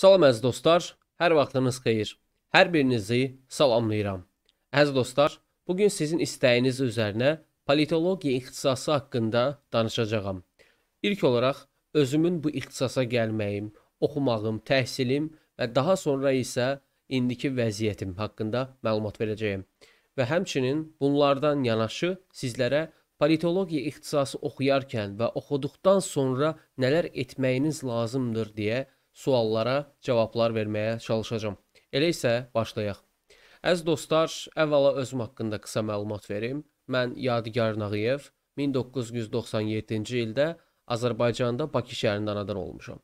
Salam əziz dostlar, hər vaxtınız xeyir. Hər birinizi salamlayıram. Əziz dostlar, bu gün sizin istəyiniz üzərinə politologiya ixtisası haqqında danışacağam. İlk olaraq özümün bu ixtisasa gəlməyim, oxumağım, təhsilim və daha sonra isə indiki vəziyyətim haqqında məlumat verəcəyəm. Və həmçinin bunlardan yanaşı sizlərə politologiya ixtisası oxuyarkən və oxuduqdan sonra nələr etməyiniz lazımdır deyə suallara cavablar verməyə çalışacağam. Elə isə başlayaq. Əziz dostlar, əvvəla özüm haqqında qısa məlumat verim. Mən Yadigar Nağıyev 1997-ci ildə Azərbaycanda Bakı şəhərində anadan olmuşam.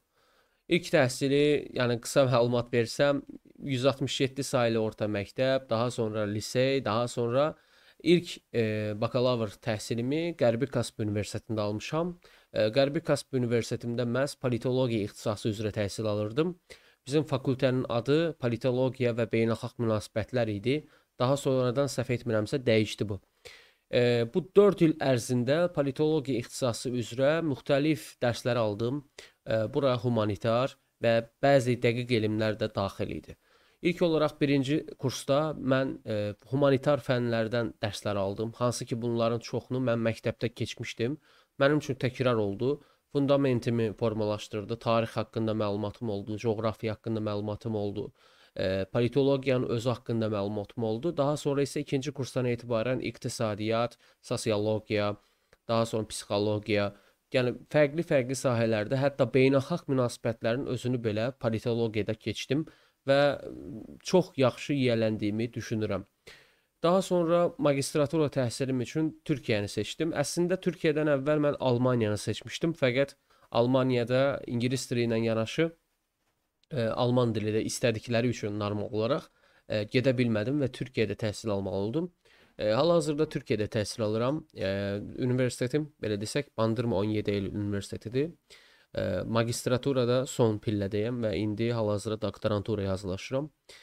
İlk təhsili, yəni qısa məlumat versəm, 167 saylı orta məktəb, daha sonra lisey, daha sonra ilk e, bakalavr təhsilimi Qərbi Kasp Universitetində almışam. Qərbi Kasp Universitetində məhz politologiya ixtisası üzrə təhsil alırdım. Bizim fakültənin adı politologiya və beynəlxalq münasibətlər idi. Daha sonradan səhv etmirəmsə dəyişdi bu. E, bu 4 il ərzində politologiya ixtisası üzrə müxtəlif dərslər aldım. E, bura humanitar və bəzi dəqiq elmlər də daxil idi. İlk olaraq birinci kursda mən e, humanitar fənlərdən dərslər aldım, hansı ki bunların çoxunu mən məktəbdə keçmişdim. E, mənim üçün təkrar oldu. Fundamentimi formalaşdırdı, tarix haqqında məlumatım oldu, coğrafiya haqqında məlumatım oldu, e, politologiyanın özü haqqında məlumatım oldu. Daha sonra isə ikinci kursdan etibarən iqtisadiyyat, sosiologiya, daha sonra psixologiya, yəni fərqli-fərqli sahələrdə, hətta beynəlxalq münasibətlərin özünü belə politologiyada keçdim və çox yaxşı yiyələndiyimi düşünürəm. Daha sonra magistratura təhsilim üçün Türkiyəni seçdim. Əslində Türkiyədən əvvəl mən Almaniyanı seçmişdim, fəqət Almaniyada ingilis dili ilə yanaşı ə, e, alman dili də istədikləri üçün normal olaraq ə, e, gedə bilmədim və Türkiyədə təhsil almalı oldum. E, hal-hazırda Türkiyədə təhsil alıram. Ə, universitetim, belə desək, Bandırma 17 Eylül Universitetidir. Ə, magistraturada son pillədəyəm və indi hal-hazırda doktoranturaya hazırlaşıram. Ə,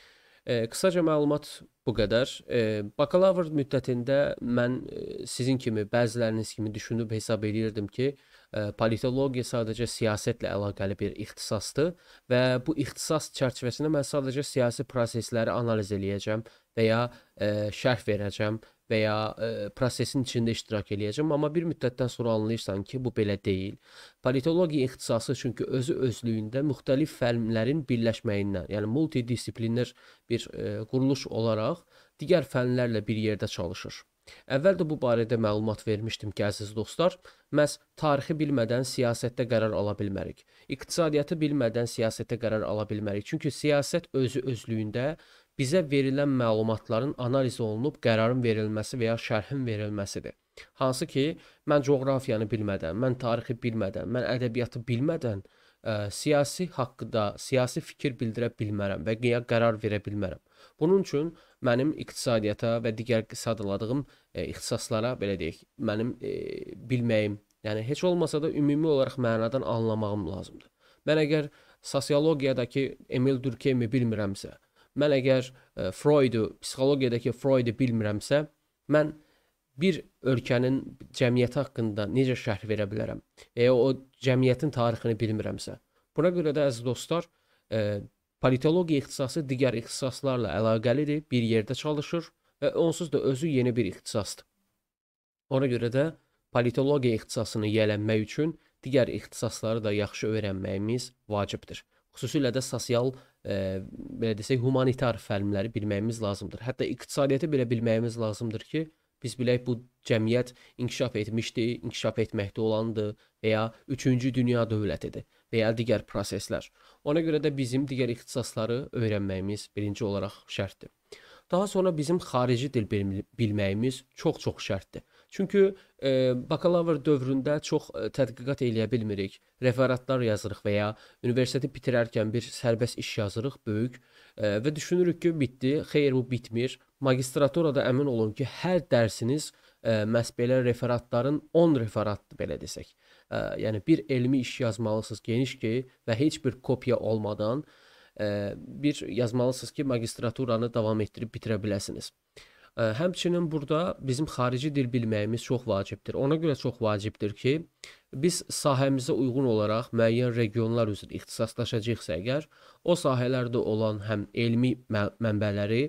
E, qısaca məlumat bu qədər. E, bakalavr müddətində mən e, sizin kimi, bəziləriniz kimi düşünüb hesab eləyirdim ki, e, politologiya sadəcə siyasətlə əlaqəli bir ixtisasdır və bu ixtisas çərçivəsində mən sadəcə siyasi prosesləri analiz eləyəcəm və ya ə, e, şərh verəcəm və ya ə, e, prosesin içində iştirak eləyəcəm, amma bir müddətdən sonra anlayırsan ki, bu belə deyil. Politologiya ixtisası çünki özü özlüyündə müxtəlif fənlərin birləşməyindən, yəni multidisipliner bir ə, e, quruluş olaraq digər fənlərlə bir yerdə çalışır. Əvvəl də bu barədə məlumat vermişdim ki, əziz dostlar, məhz tarixi bilmədən siyasətdə qərar ala bilmərik. İqtisadiyyatı bilmədən siyasətdə qərar ala bilmərik. Çünki siyasət özü özlüyündə bizə verilən məlumatların analiz olunub qərarın verilməsi və ya şərhin verilməsidir. Hansı ki, mən coğrafiyanı bilmədən, mən tarixi bilmədən, mən ədəbiyyatı bilmədən ə, siyasi haqqda siyasi fikir bildirə bilmərəm və ya qərar verə bilmərəm. Bunun üçün mənim iqtisadiyyata və digər qısadladığım ə, ixtisaslara belə deyək, mənim ə, bilməyim, yəni heç olmasa da ümumi olaraq mənadan anlamağım lazımdır. Mən əgər sosiologiyadakı Emil Durkheimi bilmirəmsə, Mən əgər e, Freudu, psixologiyadakı Freudu bilmirəmsə, mən bir ölkənin cəmiyyəti haqqında necə şərh verə bilərəm? Və o cəmiyyətin tarixini bilmirəmsə. Buna görə də əziz dostlar, e, politologiya ixtisası digər ixtisaslarla əlaqəlidir, bir yerdə çalışır və onsuz da özü yeni bir ixtisasdır. Ona görə də politologiya ixtisasını yiyələnmək üçün digər ixtisasları da yaxşı öyrənməyimiz vacibdir xüsusilə də sosial ə, e, belə desək humanitar fəlmləri bilməyimiz lazımdır. Hətta iqtisadiyyatı belə bilməyimiz lazımdır ki, biz bilək bu cəmiyyət inkişaf etmişdi, inkişaf etməkdə olandı və ya 3-cü dünya dövlətidir və ya digər proseslər. Ona görə də bizim digər ixtisasları öyrənməyimiz birinci olaraq şərtdir. Daha sonra bizim xarici dil bilməyimiz çox-çox şərtdir. Çünki e, bakalavr dövründə çox e, tədqiqat eləyə bilmirik. Referatlar yazırıq və ya universiteti bitirərkən bir sərbəst iş yazırıq, böyük e, və düşünürük ki, bitdi. Xeyr, bu bitmir. Magistraturada əmin olun ki, hər dərsiniz e, məhz belə referatların 10 referatdır belə desək. E, yəni bir elmi iş yazmalısınız geniş ki və heç bir kopya olmadan e, bir yazmalısınız ki, magistraturanı davam etdirib bitirə biləsiniz. Həmçinin burada bizim xarici dil bilməyimiz çox vacibdir. Ona görə çox vacibdir ki, biz sahəmizə uyğun olaraq müəyyən regionlar üzrə ixtisaslaşacaqsa əgər, o sahələrdə olan həm elmi mənbələri,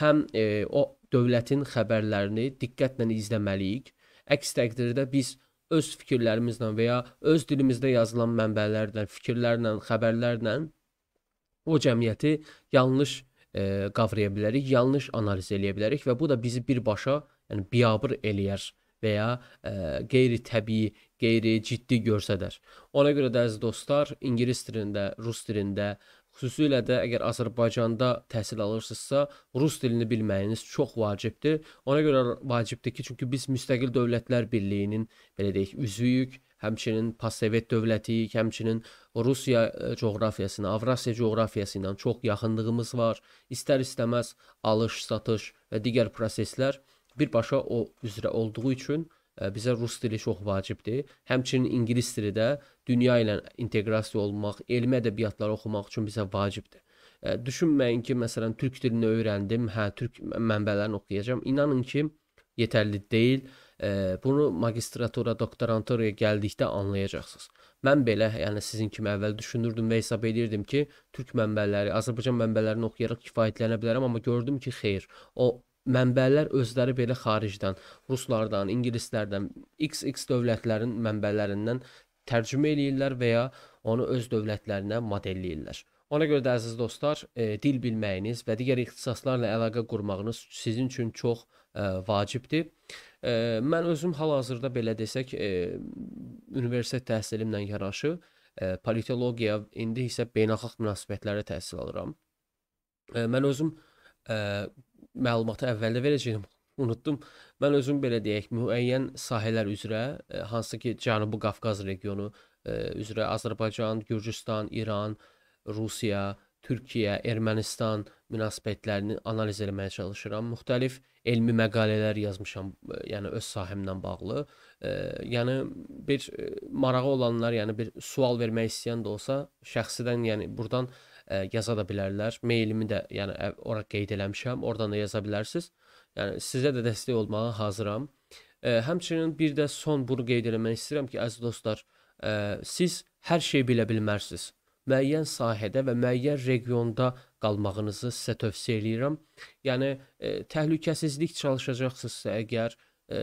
həm e, o dövlətin xəbərlərini diqqətlə izləməliyik. Əks təqdirdə biz öz fikirlərimizlə və ya öz dilimizdə yazılan mənbələrdən, fikirlərlə, xəbərlərlə o cəmiyyəti yanlış e, qavraya bilərik, yanlış analiz eləyə bilərik və bu da bizi birbaşa, yəni biabır eləyər və ya e, qeyri-təbii, qeyri-ciddi göstərər. Ona görə də əziz dostlar, ingilis dilində, rus dilində, xüsusilə də əgər Azərbaycanda təhsil alırsınızsa, rus dilini bilməyiniz çox vacibdir. Ona görə vacibdir ki, çünki biz müstəqil dövlətlər birliyinin belə deyək üzvüyük həmçinin Passovet dövləti, həmçinin Rusiya e, coğrafiyasına, Avrasiya coğrafiyası ilə çox yaxınlığımız var. İstər-istəməz alış-satış və digər proseslər birbaşa o üzrə olduğu üçün e, bizə rus dili çox vacibdir. Həmçinin ingilis dili də dünya ilə inteqrasiya olmaq, elmi ədəbiyyatları oxumaq üçün bizə vacibdir. E, düşünməyin ki, məsələn, türk dilini öyrəndim, hə, türk mənbələrini oxuyacağam. İnanın ki, yetərli deyil bunu magistratura, doktoranturaya gəldikdə anlayacaqsınız. Mən belə, yəni sizin kimi əvvəl düşünürdüm və hesab edirdim ki, türk mənbələri, Azərbaycan mənbələrini oxuyaraq kifayətlənə bilərəm, amma gördüm ki, xeyr. O mənbələr özləri belə xaricdən, ruslardan, ingilislərdən, XX dövlətlərin mənbələrindən tərcümə eləyirlər və ya onu öz dövlətlərinə modelləyirlər. Ona görə də əziz dostlar, e, dil bilməyiniz və digər ixtisaslarla əlaqə qurmağınız sizin üçün çox e, vacibdir. E, mən özüm hal-hazırda belə desək, e, universitet təhsilimlə yanaşı e, politologiya, indi isə beynəlxalq münasibətlərə təhsil alıram. E, mən özüm e, məlumatı əvvəldə verəcəyim, unutdum. Mən özüm belə deyək, müəyyən sahələr üzrə, e, hansı ki, Cənubi Qafqaz regionu e, üzrə Azərbaycan, Gürcüstan, İran, e, Rusiya, Türkiyə, Ermənistan münasibətlərini analiz etməyə çalışıram. Müxtəlif elmi məqalələr yazmışam, e, yəni öz sahəmlə bağlı. E, yəni bir e, marağı olanlar, yəni bir sual vermək istəyən də olsa, şəxsidən, yəni burdan e, yaza da bilərlər. Meylimi də yəni ora qeyd eləmişəm, oradan da yaza bilərsiniz. Yəni sizə də dəstək olmağa hazıram. E, həmçinin bir də son bunu qeyd eləmək istəyirəm ki, əziz dostlar, e, siz hər şeyi bilə bilmərsiniz müəyyən sahədə və müəyyən regionda qalmağınızı sizə tövsiyə eləyirəm. Yəni e, təhlükəsizlik çalışacaqsınızsa əgər e,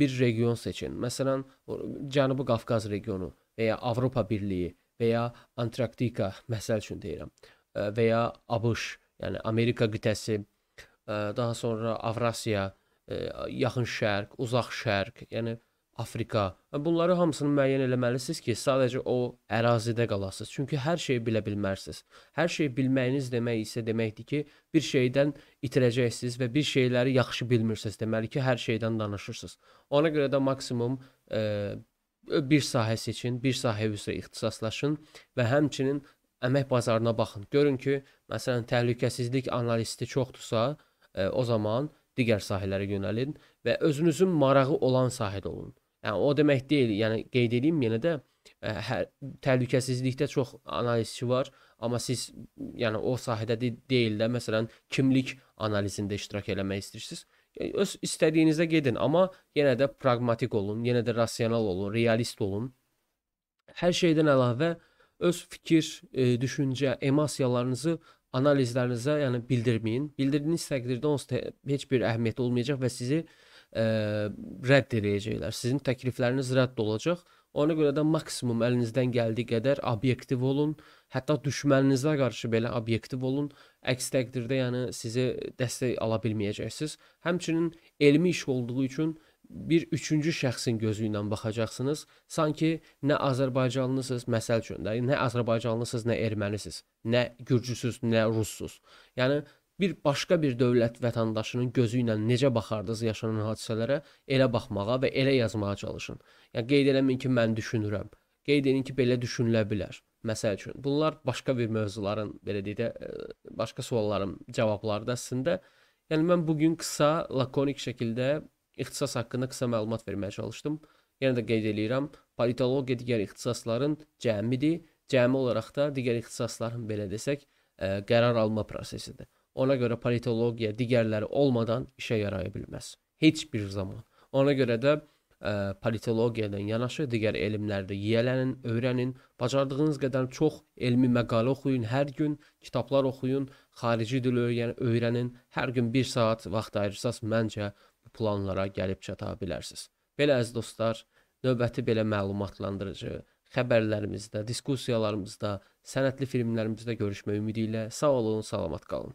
bir region seçin. Məsələn, Cənubi Qafqaz regionu və ya Avropa Birliyi və ya Antarktika məsəl üçün deyirəm e, və ya ABŞ, yəni Amerika qitəsi, e, daha sonra Avrasiya, e, yaxın şərq, uzaq şərq, yəni Afrika. E, bunları hamısını müəyyən eləməlisiniz ki, sadəcə o ərazidə qalasınız. Çünki hər şeyi bilə bilmərsiniz. Hər şeyi bilməyiniz demək isə deməkdir ki, bir şeydən itirəcəksiniz və bir şeyləri yaxşı bilmirsiniz. Deməli ki, hər şeydən danışırsınız. Ona görə də maksimum e, bir sahə seçin, bir sahə üzrə ixtisaslaşın və həmçinin əmək bazarına baxın. Görün ki, məsələn, təhlükəsizlik analisti çoxdursa, e, o zaman digər sahələrə yönəlin və özünüzün marağı olan sahədə olun. Yəni o demək deyil, yəni qeyd edeyim yenə də hə, təhlükəsizlikdə çox analizçi var, amma siz yəni o sahədə deyil də məsələn kimlik analizində iştirak eləmək istəyirsiniz. E, öz istədiyinizə gedin, amma yenə də praqmatik olun, yenə də rasional olun, realist olun. Hər şeydən əlavə öz fikir, e, düşüncə, emosiyalarınızı analizlərinizə yəni bildirməyin. Bildirdiyiniz təqdirdə onsuz heç bir əhəmiyyəti olmayacaq və sizi ə, rədd edəcəklər. Sizin təklifləriniz rədd olacaq. Ona görə də maksimum əlinizdən gəldiyi qədər obyektiv olun. Hətta düşməninizə qarşı belə obyektiv olun. Əks təqdirdə, yəni sizi dəstək ala bilməyəcəksiniz. Həmçinin elmi iş olduğu üçün bir üçüncü şəxsin gözü ilə baxacaqsınız. Sanki nə Azərbaycanlısınız, məsəl üçün də, nə Azərbaycanlısınız, nə ermənisiniz, nə gürcüsüz, nə russuz. Yəni bir başqa bir dövlət vətəndaşının gözü ilə necə baxardınız yaşanan hadisələrə, elə baxmağa və elə yazmağa çalışın. Yəni qeyd eləməyin ki, mən düşünürəm. Qeyd edin ki, belə düşünülə bilər. Məsəl üçün, bunlar başqa bir mövzuların, belə deyək də, e, başqa sualların cavabları da əslində. Yəni mən bu gün qısa, lakonik şəkildə ixtisas haqqında qısa məlumat verməyə çalışdım. Yenə də qeyd eləyirəm, politologiya digər ixtisasların cəmidir. Cəmi olaraq da digər ixtisasların belə desək, ə, e, qərar alma prosesidir. Ona görə politologiya digərləri olmadan işə yaraya bilməz. Heç bir zaman. Ona görə də ə, e, politologiyadan yanaşı digər elmlərdə yiyələnin, öyrənin, bacardığınız qədər çox elmi məqalə oxuyun, hər gün kitablar oxuyun, xarici dil öyrənin, öyrənin. Hər gün 1 saat vaxt ayırsaz, məncə bu planlara gəlib çata bilərsiniz. Belə əziz dostlar, növbəti belə məlumatlandırıcı xəbərlərimizdə, diskussiyalarımızda, sənədli filmlərimizdə görüşmək ümidi ilə sağ olun, salamat qalın.